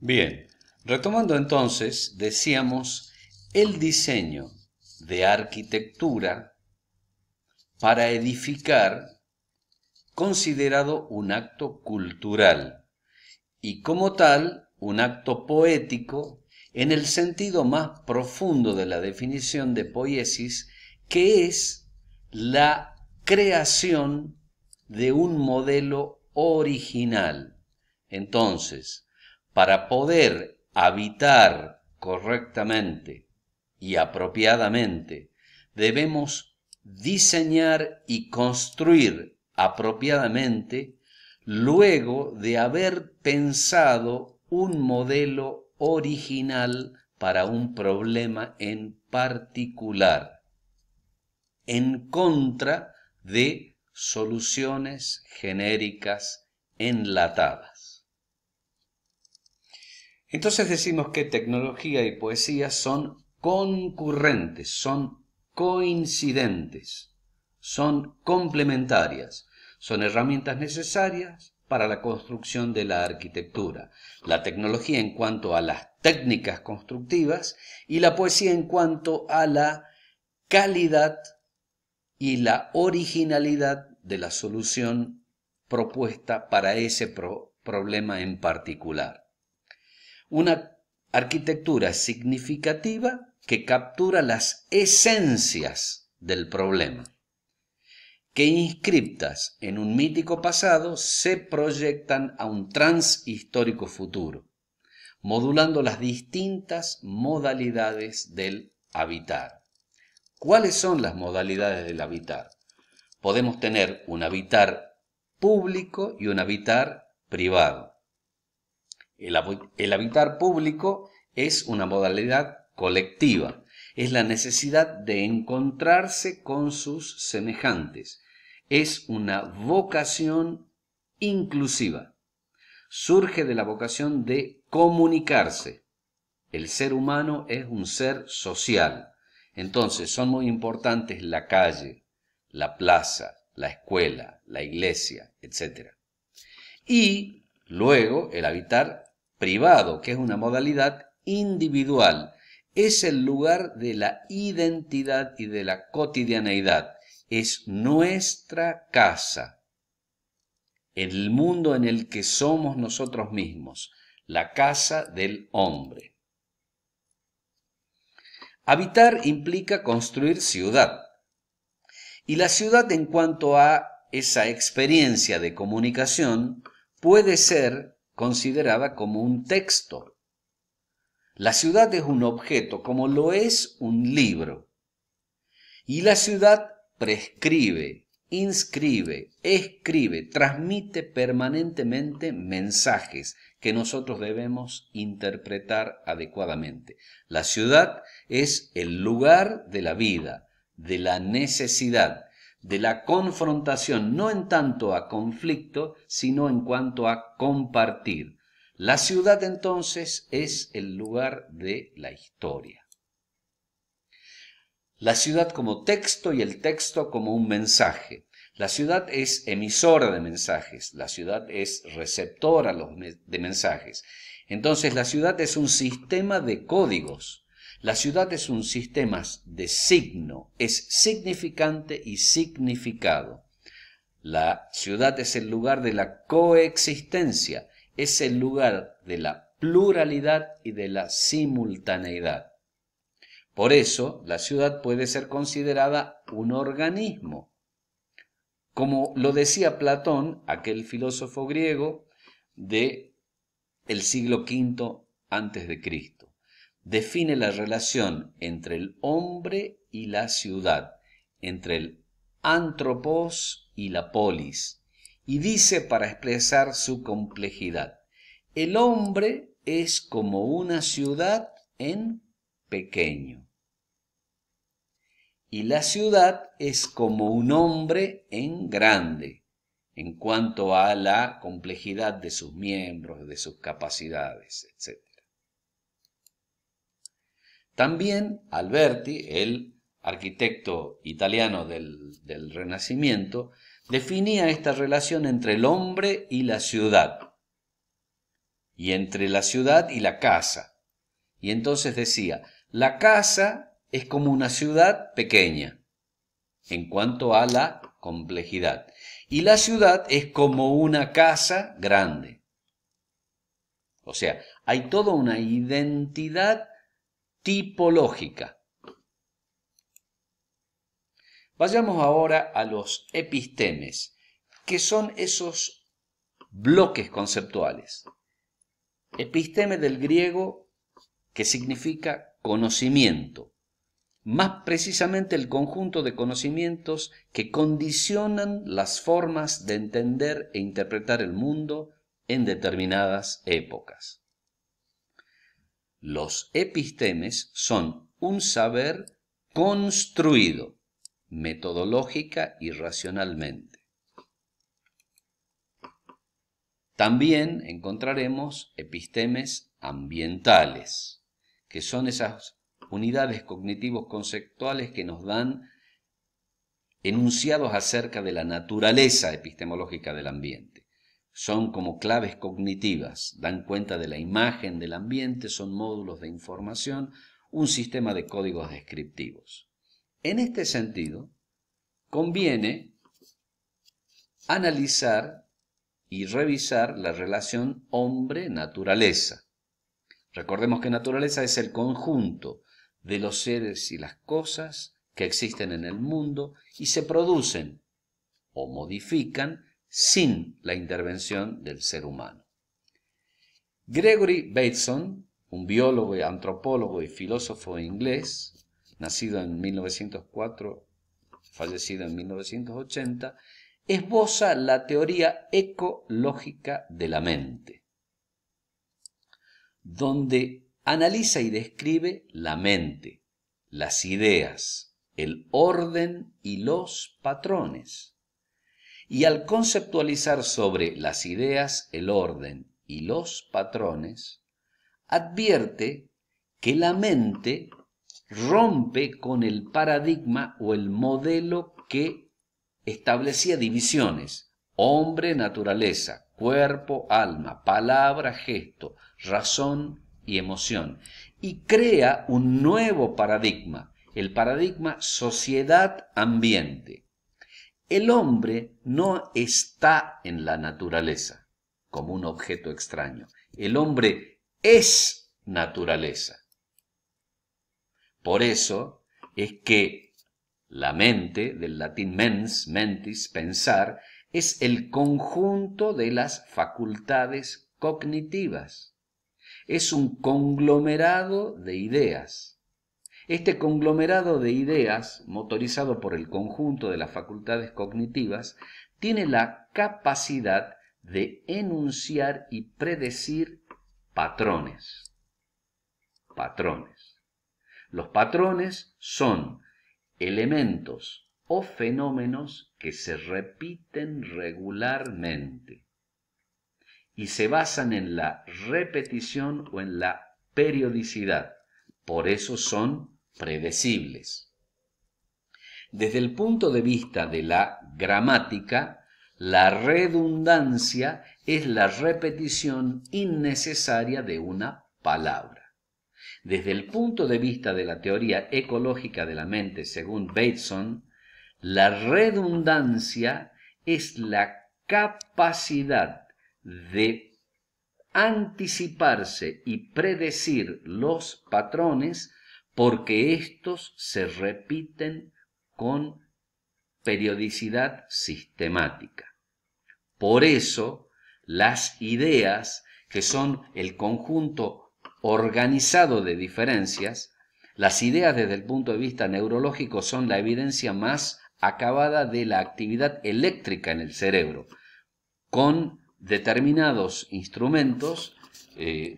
Bien, retomando entonces, decíamos el diseño de arquitectura para edificar considerado un acto cultural y como tal un acto poético en el sentido más profundo de la definición de poiesis que es la creación de un modelo original. Entonces, para poder habitar correctamente y apropiadamente, debemos diseñar y construir apropiadamente luego de haber pensado un modelo original para un problema en particular, en contra de soluciones genéricas enlatadas. Entonces decimos que tecnología y poesía son concurrentes, son coincidentes, son complementarias, son herramientas necesarias para la construcción de la arquitectura, la tecnología en cuanto a las técnicas constructivas y la poesía en cuanto a la calidad y la originalidad de la solución propuesta para ese problema en particular. Una arquitectura significativa que captura las esencias del problema, que inscriptas en un mítico pasado se proyectan a un transhistórico futuro, modulando las distintas modalidades del habitar. ¿Cuáles son las modalidades del habitar? Podemos tener un habitar público y un habitar privado. El, habitar público es una modalidad colectiva, es la necesidad de encontrarse con sus semejantes, es una vocación inclusiva, surge de la vocación de comunicarse. El ser humano es un ser social, entonces son muy importantes la calle, la plaza, la escuela, la iglesia, etc. Y luego el habitar privado, que es una modalidad individual. Es el lugar de la identidad y de la cotidianeidad. Es nuestra casa. El mundo en el que somos nosotros mismos. La casa del hombre. Habitar implica construir ciudad. Y la ciudad en cuanto a esa experiencia de comunicación puede ser considerada como un texto. La ciudad es un objeto como lo es un libro. Y la ciudad prescribe, inscribe, escribe, transmite permanentemente mensajes que nosotros debemos interpretar adecuadamente. La ciudad es el lugar de la vida, de la necesidad, de la confrontación, no en tanto a conflicto, sino en cuanto a compartir. La ciudad entonces es el lugar de la historia. La ciudad como texto y el texto como un mensaje. La ciudad es emisora de mensajes, la ciudad es receptora de mensajes. Entonces la ciudad es un sistema de códigos la ciudad es un sistema de signo, es significante y significado. La ciudad es el lugar de la coexistencia, es el lugar de la pluralidad y de la simultaneidad. Por eso, la ciudad puede ser considerada un organismo. Como lo decía Platón, aquel filósofo griego de el siglo V antes de Cristo define la relación entre el hombre y la ciudad, entre el antropos y la polis, y dice para expresar su complejidad, el hombre es como una ciudad en pequeño. Y la ciudad es como un hombre en grande, en cuanto a la complejidad de sus miembros, de sus capacidades, etc. También Alberti, el arquitecto italiano del, del Renacimiento, definía esta relación entre el hombre y la ciudad, y entre la ciudad y la casa. Y entonces decía, la casa es como una ciudad pequeña en cuanto a la complejidad, y la ciudad es como una casa grande. O sea, hay toda una identidad tipológica. Vayamos ahora a los epistemes, que son esos bloques conceptuales. Episteme del griego que significa conocimiento, más precisamente el conjunto de conocimientos que condicionan las formas de entender e interpretar el mundo en determinadas épocas. Los epistemes son un saber construido metodológica y racionalmente. También encontraremos epistemes ambientales, que son esas unidades cognitivos conceptuales que nos dan enunciados acerca de la naturaleza epistemológica del ambiente son como claves cognitivas, dan cuenta de la imagen del ambiente, son módulos de información, un sistema de códigos descriptivos. En este sentido, conviene analizar y revisar la relación hombre-naturaleza. Recordemos que naturaleza es el conjunto de los seres y las cosas que existen en el mundo y se producen o modifican sin la intervención del ser humano. Gregory Bateson, un biólogo, antropólogo y filósofo inglés, nacido en 1904, fallecido en 1980, esboza la teoría ecológica de la mente, donde analiza y describe la mente, las ideas, el orden y los patrones y al conceptualizar sobre las ideas, el orden y los patrones, advierte que la mente rompe con el paradigma o el modelo que establecía divisiones, hombre, naturaleza, cuerpo, alma, palabra, gesto, razón y emoción, y crea un nuevo paradigma, el paradigma sociedad-ambiente el hombre no está en la naturaleza como un objeto extraño. El hombre es naturaleza. Por eso es que la mente, del latín mens, mentis, pensar, es el conjunto de las facultades cognitivas. Es un conglomerado de ideas. Este conglomerado de ideas, motorizado por el conjunto de las facultades cognitivas, tiene la capacidad de enunciar y predecir patrones. Patrones. Los patrones son elementos o fenómenos que se repiten regularmente y se basan en la repetición o en la periodicidad. Por eso son predecibles. Desde el punto de vista de la gramática, la redundancia es la repetición innecesaria de una palabra. Desde el punto de vista de la teoría ecológica de la mente, según Bateson, la redundancia es la capacidad de anticiparse y predecir los patrones porque estos se repiten con periodicidad sistemática. Por eso, las ideas, que son el conjunto organizado de diferencias, las ideas desde el punto de vista neurológico son la evidencia más acabada de la actividad eléctrica en el cerebro, con determinados instrumentos eh,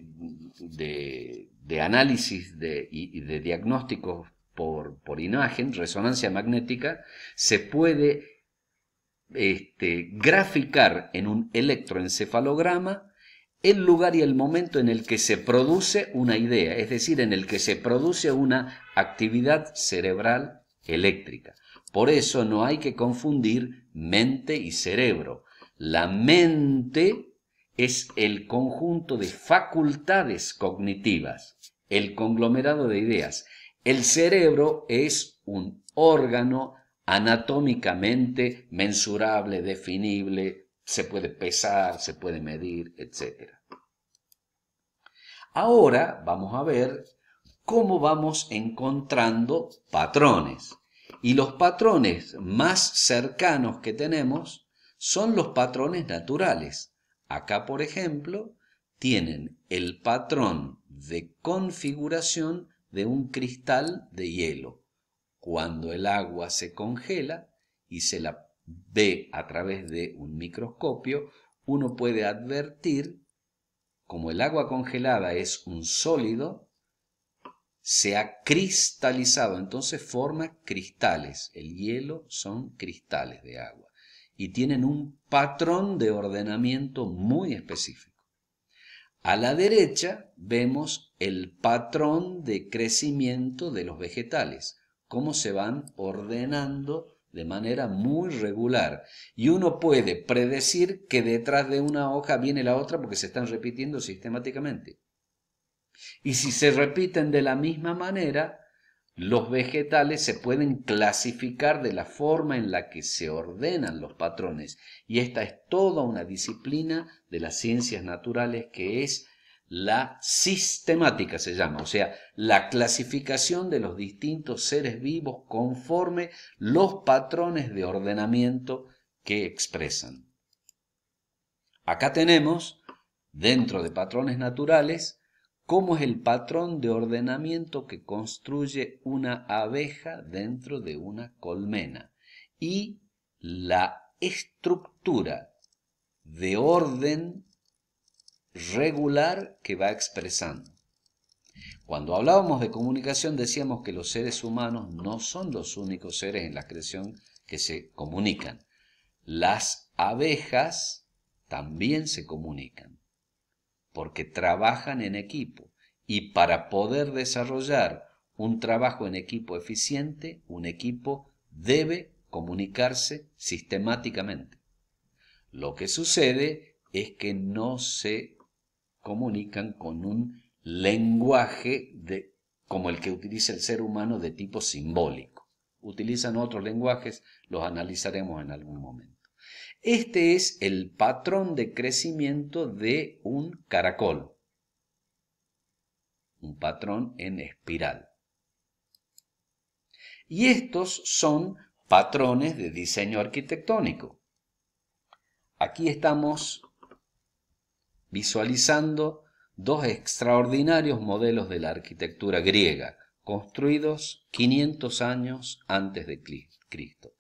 de de análisis y, de diagnósticos por, imagen, resonancia magnética, se puede este, graficar en un electroencefalograma el lugar y el momento en el que se produce una idea, es decir, en el que se produce una actividad cerebral eléctrica. Por eso no hay que confundir mente y cerebro. La mente es el conjunto de facultades cognitivas el conglomerado de ideas. El cerebro es un órgano anatómicamente mensurable, definible, se puede pesar, se puede medir, etc. Ahora vamos a ver cómo vamos encontrando patrones. Y los patrones más cercanos que tenemos son los patrones naturales. Acá, por ejemplo, tienen el patrón de configuración de un cristal de hielo. Cuando el agua se congela y se la ve a través de un microscopio, uno puede advertir como el agua congelada es un sólido, se ha cristalizado, entonces forma cristales. El hielo son cristales de agua y tienen un patrón de ordenamiento muy específico. A la derecha vemos el patrón de crecimiento de los vegetales, cómo se van ordenando de manera muy regular. Y uno puede predecir que detrás de una hoja viene la otra porque se están repitiendo sistemáticamente. Y si se repiten de la misma manera, los vegetales se pueden clasificar de la forma en la que se ordenan los patrones y esta es toda una disciplina de las ciencias naturales que es la sistemática se llama, o sea, la clasificación de los distintos seres vivos conforme los patrones de ordenamiento que expresan. Acá tenemos, dentro de patrones naturales, cómo es el patrón de ordenamiento que construye una abeja dentro de una colmena y la estructura de orden regular que va expresando. Cuando hablábamos de comunicación decíamos que los seres humanos no son los únicos seres en la creación que se comunican. Las abejas también se comunican porque trabajan en equipo y para poder desarrollar un trabajo en equipo eficiente, un equipo debe comunicarse sistemáticamente. Lo que sucede es que no se comunican con un lenguaje como el que utiliza el ser humano de tipo simbólico. Utilizan otros lenguajes, los analizaremos en algún momento. Este es el patrón de crecimiento de un caracol. Un patrón en espiral. Y estos son patrones de diseño arquitectónico. Aquí estamos visualizando dos extraordinarios modelos de la arquitectura griega, construidos 500 años antes de Cristo.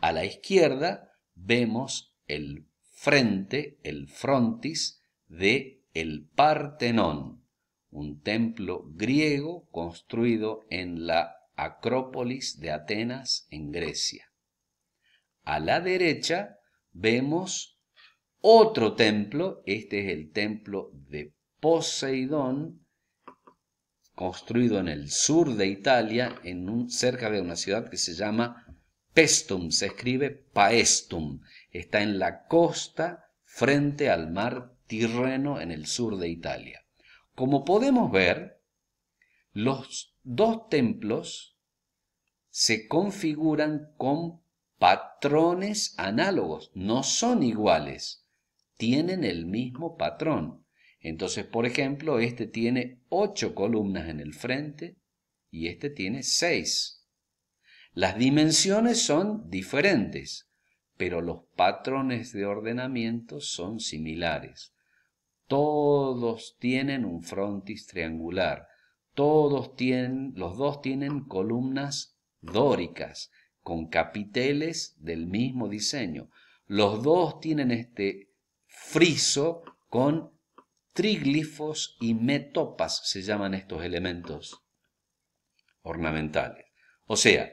A la izquierda vemos el frente, el frontis de el Partenón, un templo griego construido en la Acrópolis de Atenas en Grecia. A la derecha vemos otro templo, este es el templo de Poseidón, construido en el sur de Italia, en cerca de una ciudad que se llama Pestum se escribe Paestum. Está en la costa frente al mar Tirreno en el sur de Italia. Como podemos ver, los dos templos se configuran con patrones análogos, no son iguales, tienen el mismo patrón. Entonces, por ejemplo, este tiene ocho columnas en el frente y este tiene seis. Las dimensiones son diferentes, pero los patrones de ordenamiento son similares. Todos tienen un frontis triangular, todos tienen, los dos tienen columnas dóricas con capiteles del mismo diseño. Los dos tienen este friso con triglifos y metopas, se llaman estos elementos ornamentales. O sea,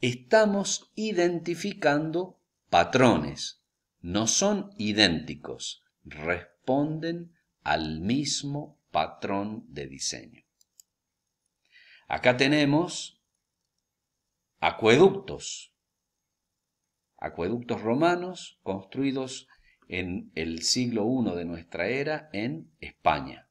estamos identificando patrones. No son idénticos, responden al mismo patrón de diseño. Acá tenemos acueductos, acueductos romanos construidos en el siglo I de nuestra era en España.